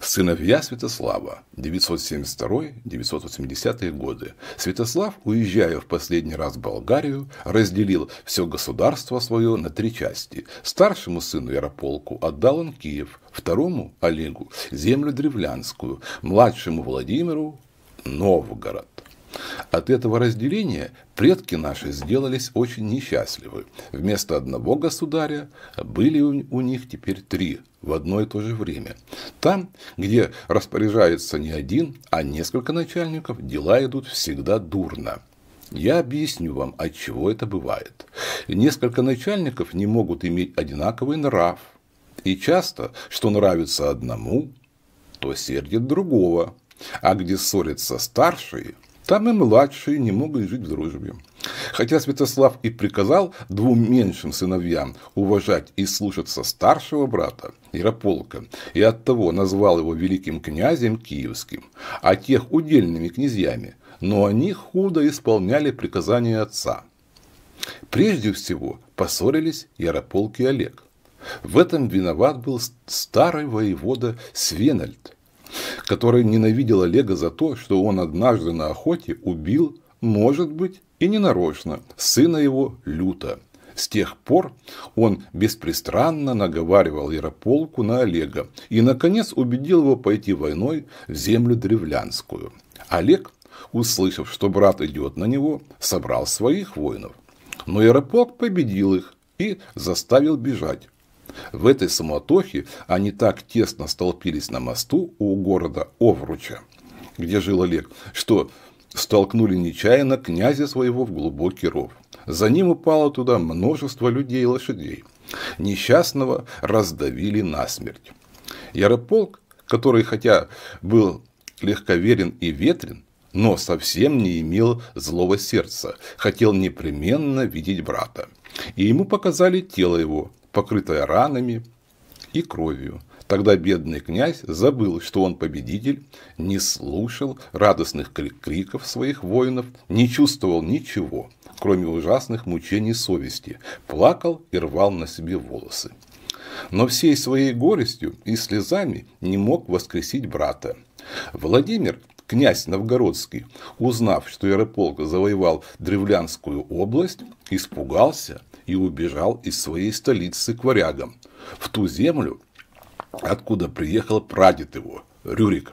сыновья Святослава, 972-980 годы. Святослав, уезжая в последний раз в Болгарию, разделил все государство свое на три части. Старшему сыну Ярополку отдал он Киев, второму – Олегу, землю древлянскую, младшему Владимиру – Новгород. От этого разделения предки наши сделались очень несчастливы. Вместо одного государя были у них теперь три в одно и то же время. Там, где распоряжается не один, а несколько начальников, дела идут всегда дурно. Я объясню вам, от чего это бывает. Несколько начальников не могут иметь одинаковый нрав. И часто, что нравится одному, то сердит другого. А где ссорятся старшие, там и младшие не могут жить в дружбе. Хотя Святослав и приказал двум меньшим сыновьям уважать и слушаться старшего брата, Ярополка, и оттого назвал его великим князем киевским, а тех удельными князьями, но они худо исполняли приказания отца. Прежде всего поссорились Ярополк и Олег. В этом виноват был старый воевода Свенальд, которая ненавидела Лего за то, что он однажды на охоте убил, может быть, и ненарочно, сына его Люта. С тех пор он беспристрастно наговаривал Ярополку на Олега и, наконец, убедил его пойти войной в землю древлянскую. Олег, услышав, что брат идет на него, собрал своих воинов. Но Ярополк победил их и заставил бежать. В этой самотохе они так тесно столпились на мосту у города Овруча, где жил Олег, что столкнули нечаянно князя своего в глубокий ров. За ним упало туда множество людей и лошадей. Несчастного раздавили насмерть. Ярополк, который хотя был легковерен и ветрен, но совсем не имел злого сердца, хотел непременно видеть брата. И ему показали тело его, покрытая ранами и кровью. Тогда бедный князь забыл, что он победитель, не слушал радостных криков своих воинов, не чувствовал ничего, кроме ужасных мучений совести, плакал и рвал на себе волосы. Но всей своей горестью и слезами не мог воскресить брата. Владимир Князь Новгородский, узнав, что Ярополк завоевал Древлянскую область, испугался и убежал из своей столицы к варягам, в ту землю, откуда приехал прадед его, Рюрик.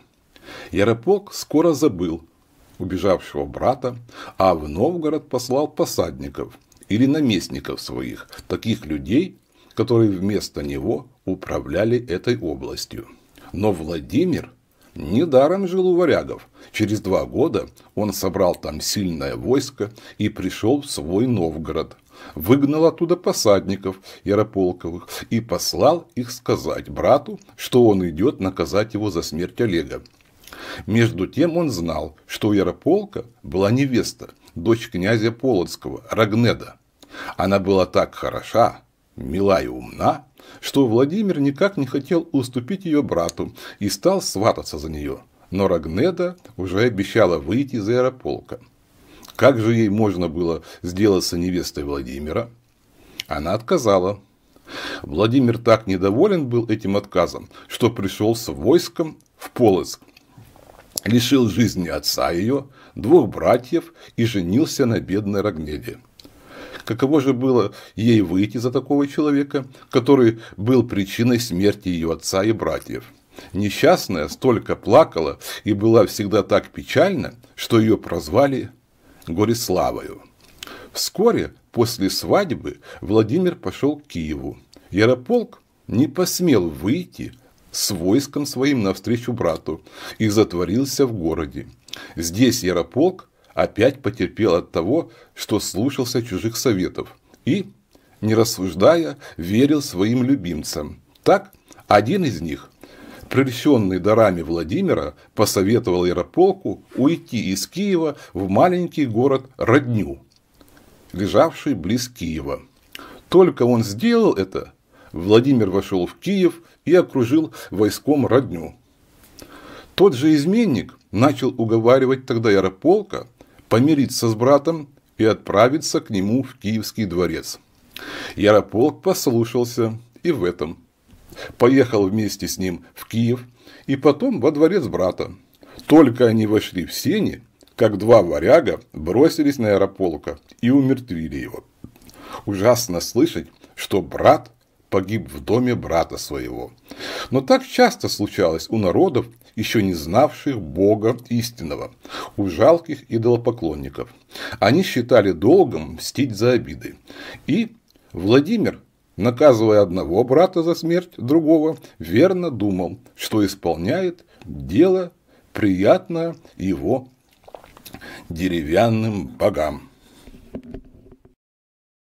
Ярополк скоро забыл убежавшего брата, а в Новгород послал посадников или наместников своих, таких людей, которые вместо него управляли этой областью. Но Владимир Недаром жил у варягов. Через два года он собрал там сильное войско и пришел в свой Новгород. Выгнал оттуда посадников Ярополковых и послал их сказать брату, что он идет наказать его за смерть Олега. Между тем он знал, что у Ярополка была невеста, дочь князя Полоцкого, Рагнеда. Она была так хороша, мила и умна, что Владимир никак не хотел уступить ее брату и стал свататься за нее. Но Рагнеда уже обещала выйти из Аэрополка. Как же ей можно было сделаться невестой Владимира? Она отказала. Владимир так недоволен был этим отказом, что пришел с войском в Полоцк, лишил жизни отца ее, двух братьев и женился на бедной Рогнеде. Каково же было ей выйти за такого человека, который был причиной смерти ее отца и братьев? Несчастная столько плакала и была всегда так печальна, что ее прозвали Гориславою. Вскоре после свадьбы Владимир пошел к Киеву. Ярополк не посмел выйти с войском своим навстречу брату и затворился в городе. Здесь Ярополк опять потерпел от того, что слушался чужих советов и, не рассуждая, верил своим любимцам. Так, один из них, прельщенный дарами Владимира, посоветовал Ярополку уйти из Киева в маленький город Родню, лежавший близ Киева. Только он сделал это, Владимир вошел в Киев и окружил войском Родню. Тот же изменник начал уговаривать тогда Ярополка помириться с братом и отправиться к нему в Киевский дворец. Ярополк послушался и в этом. Поехал вместе с ним в Киев и потом во дворец брата. Только они вошли в сени, как два варяга бросились на Ярополка и умертвили его. Ужасно слышать, что брат погиб в доме брата своего. Но так часто случалось у народов, еще не знавших Бога истинного, у жалких идолопоклонников. Они считали долгом мстить за обиды. И Владимир наказывая одного брата за смерть другого, верно думал, что исполняет дело приятное его деревянным богам.